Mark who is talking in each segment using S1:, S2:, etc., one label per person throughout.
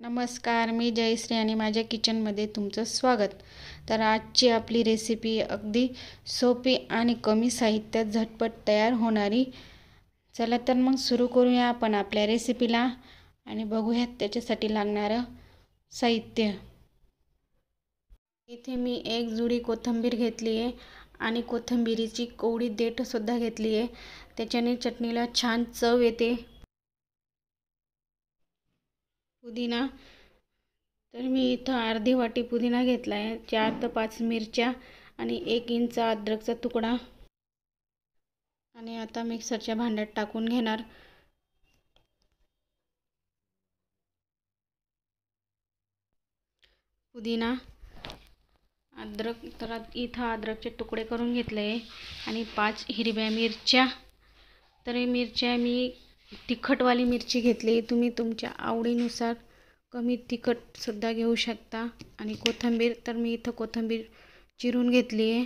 S1: नमस्कार मी जयश्री आणि माझ्या किचनमध्ये तुमचं स्वागत तर आजची आपली रेसिपी अगदी सोपी आणि कमी साहित्यात झटपट तयार होणारी चला तर मग सुरू करूया आपण आपल्या रेसिपीला आणि बघूयात त्याच्यासाठी लागणारं साहित्य इथे मी एक जुडी कोथिंबीर घेतली आहे आणि कोथंबिरीची कोवडी देठसुद्धा घेतली आहे त्याच्याने चटणीला छान चव येते पुदिना तर मी इथं अर्धी वाटी पुदिना घेतला आहे चार ते पाच मिरच्या आणि एक इंच अद्रकचा तुकडा आणि आता मिक्सरच्या भांड्यात टाकून घेणार पुदिना अद्रक तर इथं अद्रकचे तुकडे करून घेतले आणि पाच हिरव्या मिरच्या तर मिरच्या मी तिखटवाली मिरची घेतली तुम्ही तुमच्या आवडीनुसार कमी तिखटसुद्धा घेऊ शकता आणि कोथिंबीर तर मी इथं कोथिंबीर चिरून घेतली आहे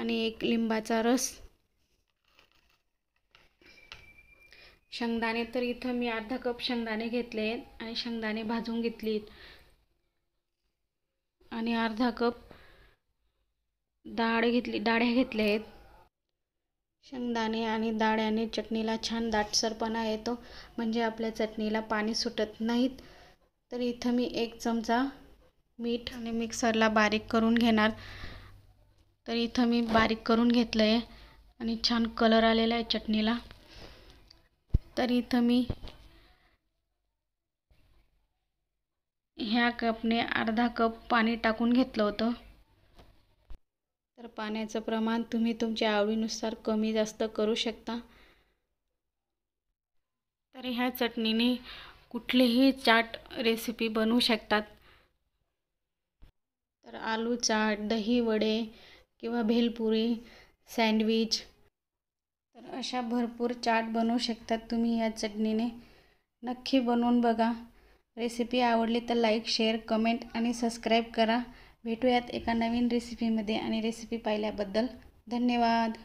S1: आणि एक लिंबाचा रस शेंगदाणे तर इथं मी अर्धा कप शेंगदाणे घेतले आहेत आणि शेंगदाणे भाजून घेतली आणि अर्धा कप डाळ घेतली डाळ्या घेतल्या आहेत शेंगदाणे आणि डाळ चटणीला छान दाटसरपणा येतो म्हणजे आपल्या चटणीला पाणी सुटत नाहीत तर इथं मी एक चमचा मीठ आणि मिक्सरला बारीक करून घेणार तर इथं मी बारीक करून घेतलं आहे आणि छान कलर आलेला आहे चटणीला तर इथं मी ह्या कपने अर्धा कप पाणी टाकून घेतलं होतं तर पाण्याचं प्रमाण तुम्ही तुमच्या आवडीनुसार कमी जास्त करू शकता तर ह्या चटणीने कुठलीही चाट रेसिपी बनवू शकतात तर आलू चाट दही वडे किंवा भेलपुरी सँडविच तर अशा भरपूर चाट बनवू शकतात तुम्ही या चटणीने नक्की बनवून बघा रेसिपी आवडली तर लाईक शेअर कमेंट आणि सबस्क्राईब करा भेटूयात एका नवीन रेसिपीमध्ये आणि रेसिपी पाहिल्याबद्दल धन्यवाद